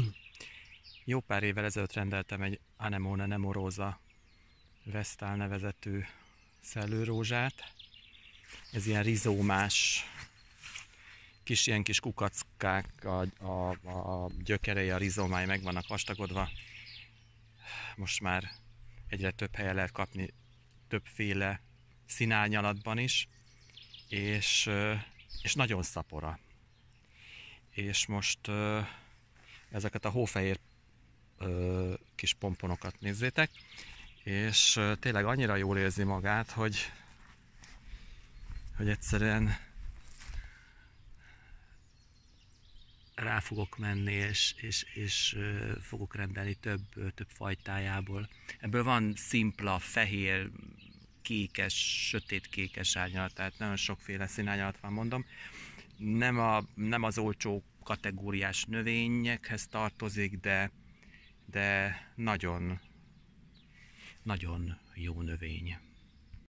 Jó pár évvel ezelőtt rendeltem egy Anemone nemorosa Vesztál nevezetű szellőrózsát. Ez ilyen rizómás, kis ilyen kis kukackák, a, a, a gyökerei, a rizomái meg vannak vastagodva. Most már egyre több helyen lehet kapni többféle színányalatban is, és, és nagyon szapora. És most ezeket a hófehér ö, kis pomponokat nézzétek, és ö, tényleg annyira jól érzi magát, hogy, hogy egyszerűen rá fogok menni, és, és, és ö, fogok rendelni több, ö, több fajtájából. Ebből van szimpla, fehér, kékes, sötétkékes árnyalat, tehát nagyon sokféle színárnyalat van, mondom. Nem, a, nem az olcsó kategóriás növényekhez tartozik, de, de nagyon, nagyon jó növény.